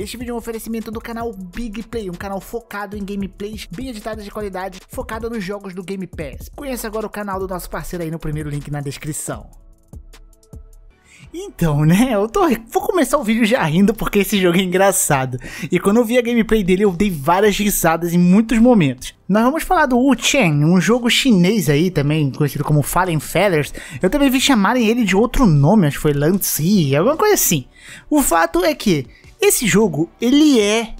Este vídeo é um oferecimento do canal Big Play, um canal focado em gameplays bem editadas de qualidade, focado nos jogos do Game Pass. Conheça agora o canal do nosso parceiro aí no primeiro link na descrição. Então, né, eu tô, vou começar o vídeo já rindo porque esse jogo é engraçado. E quando eu vi a gameplay dele, eu dei várias risadas em muitos momentos. Nós vamos falar do Wu Chen, um jogo chinês aí também, conhecido como Fallen Feathers. Eu também vi chamarem ele de outro nome, acho que foi Lancy, alguma coisa assim. O fato é que esse jogo, ele é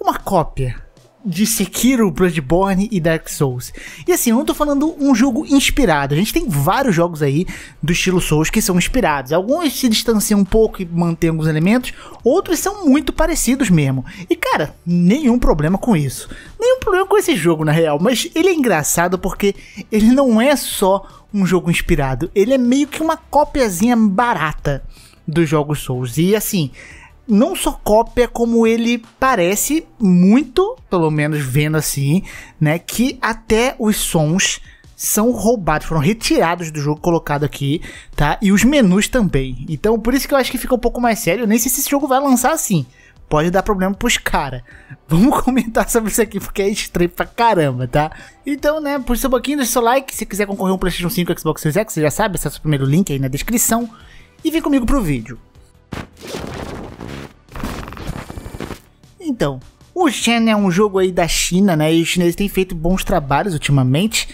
uma cópia de Sekiro, Bloodborne e Dark Souls. E assim, eu não tô falando um jogo inspirado. A gente tem vários jogos aí do estilo Souls que são inspirados. Alguns se distanciam um pouco e mantêm alguns elementos, outros são muito parecidos mesmo. E cara, nenhum problema com isso. Nenhum problema com esse jogo na real, mas ele é engraçado porque ele não é só um jogo inspirado, ele é meio que uma copiazinha barata dos jogos Souls. E assim, não só cópia, como ele parece muito, pelo menos vendo assim, né? Que até os sons são roubados, foram retirados do jogo, colocado aqui, tá? E os menus também. Então, por isso que eu acho que fica um pouco mais sério. Eu nem sei se esse jogo vai lançar assim. Pode dar problema pros caras. Vamos comentar sobre isso aqui, porque é estranho pra caramba, tá? Então, né, por seu pouquinho, deixa seu like. Se quiser concorrer um PlayStation 5 Xbox Series X, você já sabe, acessa o primeiro link aí na descrição. E vem comigo pro vídeo. Então, o Shen é um jogo aí da China, né? E os chineses têm feito bons trabalhos ultimamente.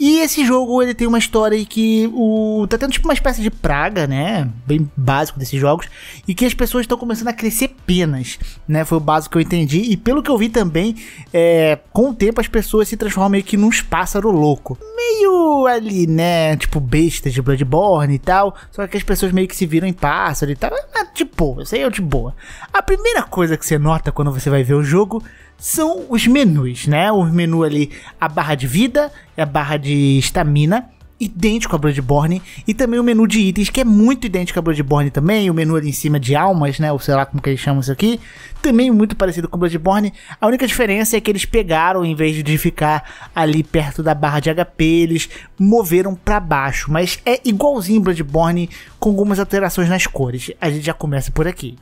E esse jogo ele tem uma história aí que o tá tendo tipo uma espécie de praga, né? Bem básico desses jogos, e que as pessoas estão começando a crescer penas, né? Foi o básico que eu entendi. E pelo que eu vi também, é, com o tempo as pessoas se transformam meio que num pássaro louco meio ali, né? Tipo, bestas de Bloodborne e tal. Só que as pessoas meio que se viram em pássaro e tal. de tipo, isso aí é de boa. A primeira coisa que você nota quando você vai ver o jogo são os menus, né? O menu ali, a barra de vida, a barra de estamina idêntico a Bloodborne. E também o menu de itens, que é muito idêntico a Bloodborne também. O menu ali em cima de almas, né? Ou sei lá como que eles chamam isso aqui. Também muito parecido com Bloodborne. A única diferença é que eles pegaram, em vez de ficar ali perto da barra de HP, eles moveram para baixo. Mas é igualzinho Bloodborne, com algumas alterações nas cores. A gente já começa por aqui.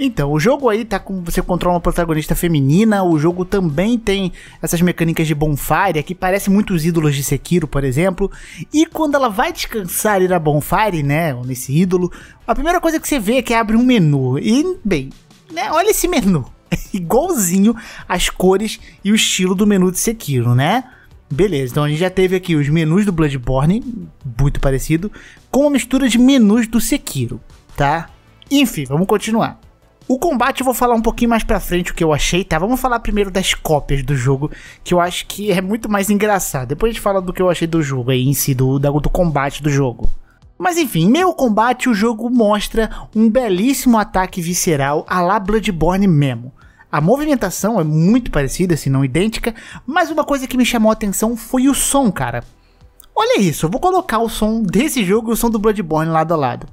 Então, o jogo aí tá com. Você controla uma protagonista feminina, o jogo também tem essas mecânicas de bonfire, que parece muito os ídolos de Sekiro, por exemplo. E quando ela vai descansar ali na bonfire, né? Ou nesse ídolo, a primeira coisa que você vê é que abre um menu. E, bem, né? Olha esse menu. igualzinho as cores e o estilo do menu de Sekiro, né? Beleza, então a gente já teve aqui os menus do Bloodborne, muito parecido, com uma mistura de menus do Sekiro, tá? Enfim, vamos continuar. O combate eu vou falar um pouquinho mais pra frente o que eu achei, tá? Vamos falar primeiro das cópias do jogo, que eu acho que é muito mais engraçado. Depois a gente fala do que eu achei do jogo aí em si, do, do combate do jogo. Mas enfim, meio combate o jogo mostra um belíssimo ataque visceral à la Bloodborne mesmo. A movimentação é muito parecida, se não idêntica, mas uma coisa que me chamou a atenção foi o som, cara. Olha isso, eu vou colocar o som desse jogo e o som do Bloodborne lado a lado.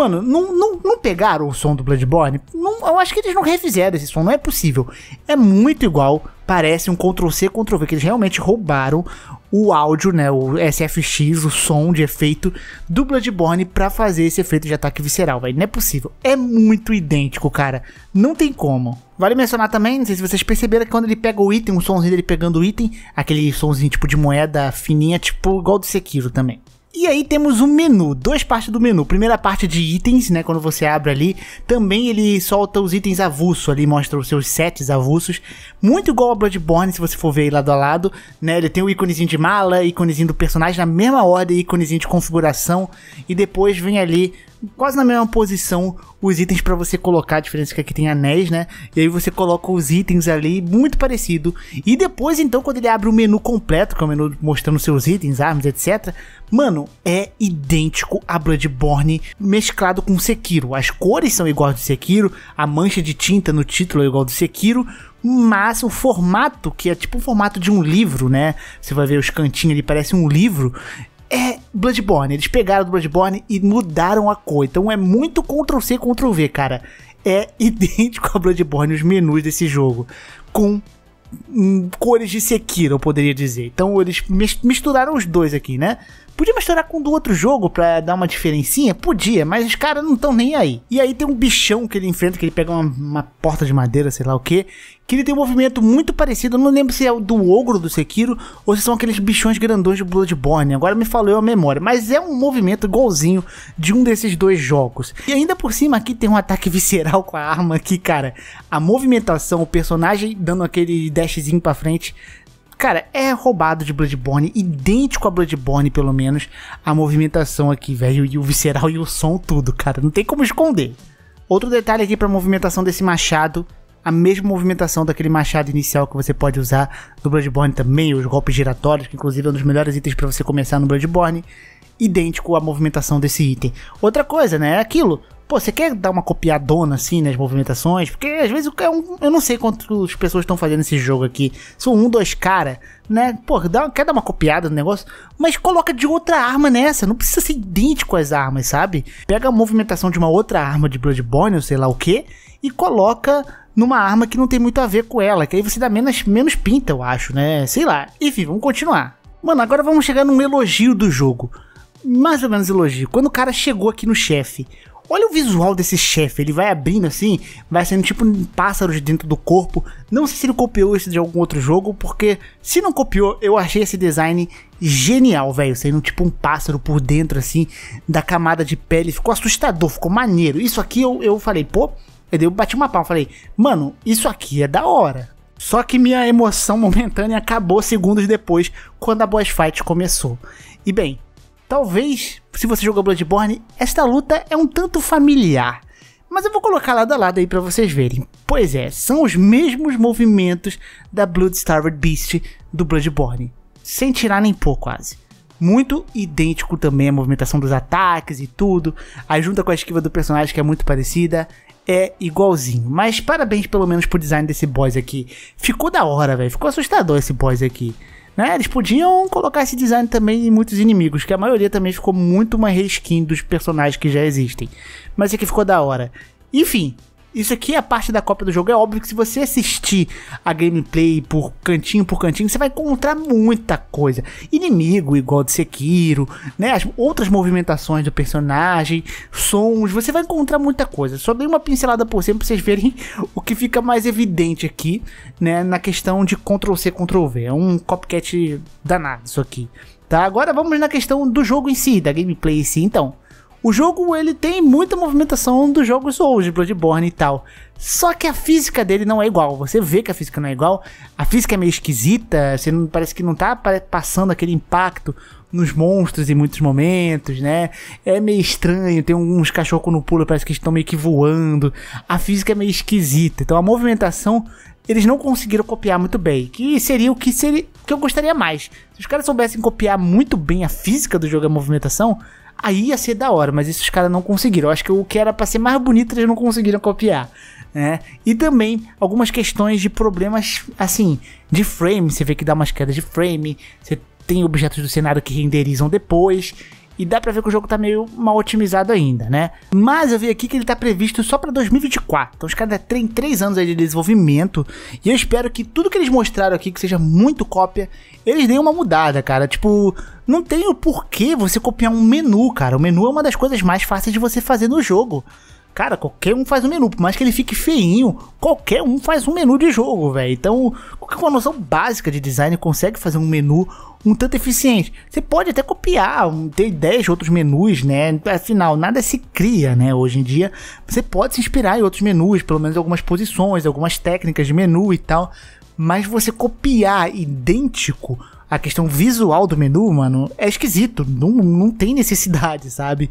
mano, não, não, não pegaram o som do Bloodborne? Não, eu acho que eles não refizeram esse som, não é possível. É muito igual, parece um Ctrl-C, Ctrl-V, que eles realmente roubaram o áudio, né, o SFX, o som de efeito do Bloodborne para fazer esse efeito de ataque visceral, velho. Não é possível. É muito idêntico, cara. Não tem como. Vale mencionar também, não sei se vocês perceberam, que quando ele pega o item, o somzinho dele pegando o item, aquele somzinho tipo de moeda fininha, tipo igual do Sekiro também. E aí temos um menu, duas partes do menu. Primeira parte de itens, né? Quando você abre ali, também ele solta os itens avulso ali, mostra os seus sets avulsos. Muito igual ao Bloodborne, se você for ver aí lado a lado, né? Ele tem o íconezinho de mala, íconezinho do personagem na mesma ordem, íconezinho de configuração. E depois vem ali quase na mesma posição os itens para você colocar. A diferença é que aqui tem anéis, né? E aí você coloca os itens ali, muito parecido. E depois, então, quando ele abre o menu completo, que é o menu mostrando seus itens, armas, etc. Mano, é idêntico a Bloodborne mesclado com Sekiro. As cores são iguais do Sekiro, a mancha de tinta no título é igual do Sekiro, mas o formato, que é tipo o formato de um livro, né? Você vai ver os cantinhos ali, parece um livro é Bloodborne. Eles pegaram do Bloodborne e mudaram a cor. Então é muito Ctrl C, Ctrl V, cara. É idêntico a Bloodborne os menus desse jogo. Com hum, cores de Sekiro, eu poderia dizer. Então eles misturaram os dois aqui, né? Podia misturar com do outro jogo pra dar uma diferencinha? Podia, mas os caras não estão nem aí. E aí tem um bichão que ele enfrenta, que ele pega uma, uma porta de madeira, sei lá o que, que ele tem um movimento muito parecido. Eu não lembro se é o do ogro do Sekiro ou se são aqueles bichões grandões de Bloodborne. Agora me falou a memória, mas é um movimento igualzinho de um desses dois jogos. E ainda por cima aqui tem um ataque visceral com a arma aqui, cara. A movimentação, o personagem dando aquele dashzinho pra frente Cara, é roubado de Bloodborne, idêntico a Bloodborne, pelo menos, a movimentação aqui, velho, e o visceral e o som, tudo, cara. Não tem como esconder. Outro detalhe aqui pra movimentação desse machado, a mesma movimentação daquele machado inicial que você pode usar no Bloodborne também, os golpes giratórios, que inclusive é um dos melhores itens para você começar no Bloodborne, idêntico a movimentação desse item. Outra coisa, né, é aquilo, Pô, você quer dar uma copiadona assim nas movimentações? Porque às vezes eu, é eu não sei quantas pessoas estão fazendo esse jogo aqui. São um, dois cara, né? Pô, dá, quer dar uma copiada no negócio? Mas coloca de outra arma nessa. Não precisa ser idêntico às armas, sabe? Pega a movimentação de uma outra arma de Bloodborne ou sei lá o que e coloca numa arma que não tem muito a ver com ela. Que aí você dá menos, menos pinta, eu acho, né? Sei lá. Enfim, vamos continuar. Mano, agora vamos chegar num elogio do jogo mais ou menos elogio. Quando o cara chegou aqui no chefe, Olha o visual desse chefe, ele vai abrindo assim, vai saindo tipo um de dentro do corpo. Não sei se ele copiou isso de algum outro jogo, porque se não copiou, eu achei esse design genial, velho. Sendo tipo um pássaro por dentro assim, da camada de pele. Ficou assustador, ficou maneiro. Isso aqui eu, eu falei, pô, eu bati uma palma, falei, mano, isso aqui é da hora. Só que minha emoção momentânea acabou segundos depois, quando a boss fight começou. E bem, Talvez, se você jogou Bloodborne, esta luta é um tanto familiar. Mas eu vou colocar lado a lado aí para vocês verem. Pois é, são os mesmos movimentos da Bloodstarved Beast do Bloodborne. Sem tirar nem pouco, quase. Muito idêntico também a movimentação dos ataques e tudo. A junta com a esquiva do personagem que é muito parecida é igualzinho. Mas parabéns pelo menos pro design desse boss aqui. Ficou da hora, velho. Ficou assustador esse boss aqui. Né? Eles podiam colocar esse design também em muitos inimigos, que a maioria também ficou muito uma reskin dos personagens que já existem. Mas é que ficou da hora. Enfim, isso aqui é a parte da cópia do jogo. É óbvio que se você assistir a gameplay por cantinho por cantinho, você vai encontrar muita coisa. Inimigo igual de Sekiro, né? As outras movimentações do personagem, sons, você vai encontrar muita coisa. Só dei uma pincelada por cima pra vocês verem o que fica mais evidente aqui, né? Na questão de Ctrl C, Ctrl V. É um copycat danado isso aqui. Tá, agora vamos na questão do jogo em si, da gameplay em si, então. O jogo ele tem muita movimentação dos jogos Souls, de Bloodborne e tal. Só que a física dele não é igual. Você vê que a física não é igual. A física é meio esquisita. Você não, parece que não tá passando aquele impacto nos monstros em muitos momentos, né? É meio estranho, tem uns cachorros no pulo parece que estão meio que voando. A física é meio esquisita, então a movimentação eles não conseguiram copiar muito bem, que seria o que, seria, que eu gostaria mais. Se os caras soubessem copiar muito bem a física do jogo e a movimentação, Aí ia ser da hora, mas esses caras não conseguiram. Eu acho que o que era pra ser mais bonito eles não conseguiram copiar. Né? E também algumas questões de problemas, assim, de frame. Você vê que dá umas quedas de frame, você tem objetos do cenário que renderizam depois. E dá pra ver que o jogo tá meio mal otimizado ainda, né? Mas eu vi aqui que ele tá previsto só pra 2024. Então os caras têm 3 anos aí de desenvolvimento. E eu espero que tudo que eles mostraram aqui, que seja muito cópia, eles deem uma mudada, cara. Tipo, não tem o porquê você copiar um menu, cara. O menu é uma das coisas mais fáceis de você fazer no jogo. Cara, qualquer um faz um menu, por mais que ele fique feinho, qualquer um faz um menu de jogo, velho. Então, com uma noção básica de design, consegue fazer um menu um tanto eficiente. Você pode até copiar, ter ideias de outros menus, né? Afinal, nada se cria, né? Hoje em dia, você pode se inspirar em outros menus, pelo menos algumas posições, algumas técnicas de menu e tal. Mas você copiar idêntico a questão visual do menu, mano, é esquisito. Não, não tem necessidade, sabe?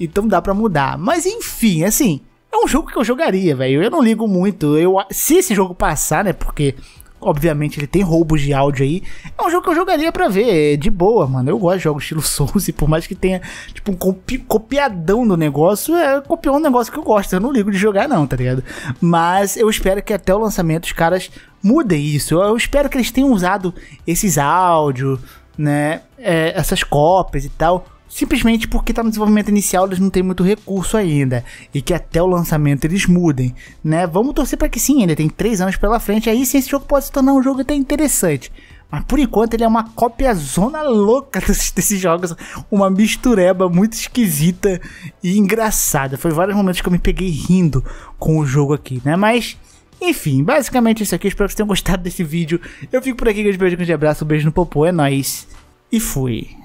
Então dá para mudar. Mas enfim, assim, é um jogo que eu jogaria, velho. Eu não ligo muito. Eu, se esse jogo passar, né? Porque obviamente ele tem roubos de áudio aí. É um jogo que eu jogaria para ver, de boa, mano. Eu gosto de jogos estilo Souls e por mais que tenha, tipo, um copi copiadão do negócio, é copiou um negócio que eu gosto. Eu não ligo de jogar não, tá ligado? Mas eu espero que até o lançamento os caras mudem isso. Eu, espero que eles tenham usado esses áudios, né? É, essas cópias e tal. Simplesmente porque tá no desenvolvimento inicial, eles não têm muito recurso ainda. E que até o lançamento eles mudem, né? Vamos torcer para que sim, ainda tem 3 anos pela frente. Aí sim, esse jogo pode se tornar um jogo até interessante. Mas por enquanto ele é uma cópia zona louca desses, desses, jogos. Uma mistureba muito esquisita e engraçada. Foi vários momentos que eu me peguei rindo com o jogo aqui, né? Mas enfim, basicamente é isso aqui. Espero que vocês tenham gostado desse vídeo. Eu fico por aqui. Grande beijo, grande abraço. Um beijo no popô. É nóis. E fui.